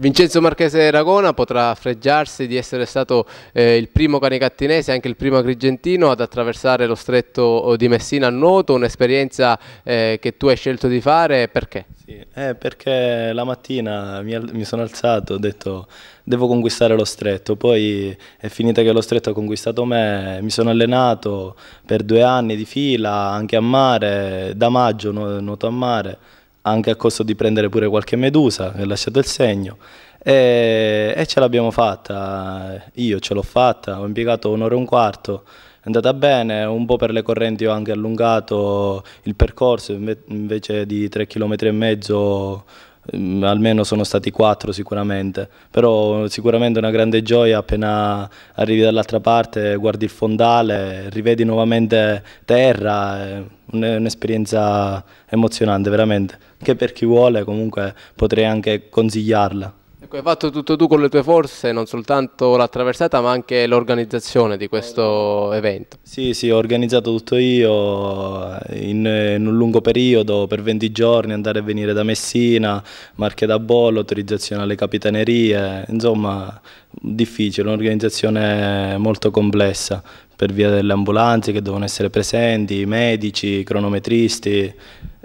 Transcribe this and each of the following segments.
Vincenzo Marchese Ragona potrà freggiarsi di essere stato eh, il primo canicattinese, anche il primo agrigentino ad attraversare lo stretto oh, di Messina a nuoto, un'esperienza eh, che tu hai scelto di fare, perché? Sì, eh, perché la mattina mi, mi sono alzato, ho detto devo conquistare lo stretto, poi è finita che lo stretto ha conquistato me, mi sono allenato per due anni di fila, anche a mare, da maggio nuoto a mare, anche a costo di prendere pure qualche medusa che ha lasciato il segno e, e ce l'abbiamo fatta, io ce l'ho fatta, ho impiegato un'ora e un quarto, è andata bene, un po' per le correnti ho anche allungato il percorso, invece di 3 km e mezzo Ehm, almeno sono stati quattro sicuramente, però sicuramente una grande gioia appena arrivi dall'altra parte, guardi il fondale, rivedi nuovamente terra, è un'esperienza emozionante veramente, che per chi vuole comunque potrei anche consigliarla. Ecco, hai fatto tutto tu con le tue forze, non soltanto l'attraversata, ma anche l'organizzazione di questo evento. Sì, sì, ho organizzato tutto io in, in, un lungo periodo, per 20 giorni, andare e venire da Messina, Marche da Bollo, autorizzazione alle capitanerie, insomma difficile, un'organizzazione molto complessa per via delle ambulanze che devono essere presenti, i medici, i cronometristi,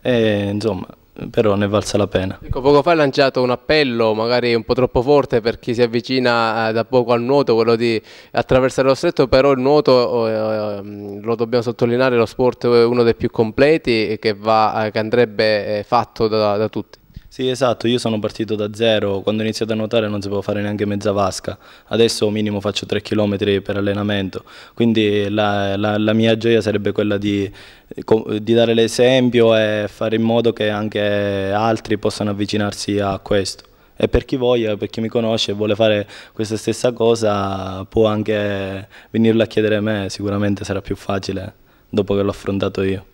e, insomma però ne valsa la pena. Ecco, poco fa hai lanciato un appello, magari un po' troppo forte per chi si avvicina eh, da poco al nuoto, quello di attraversare lo stretto, però il nuoto, eh, ehm, lo dobbiamo sottolineare, lo sport è uno dei più completi che, va, eh, che andrebbe fatto da, da tutti. Sì, esatto, io sono partito da zero, quando ho iniziato a nuotare non si poteva fare neanche mezza vasca, adesso minimo faccio 3 km per allenamento, quindi la, la, la mia gioia sarebbe quella di, di dare l'esempio e fare in modo che anche altri possano avvicinarsi a questo. E per chi voglia, per chi mi conosce e vuole fare questa stessa cosa, può anche venirlo a chiedere a me, sicuramente sarà più facile dopo che l'ho affrontato io.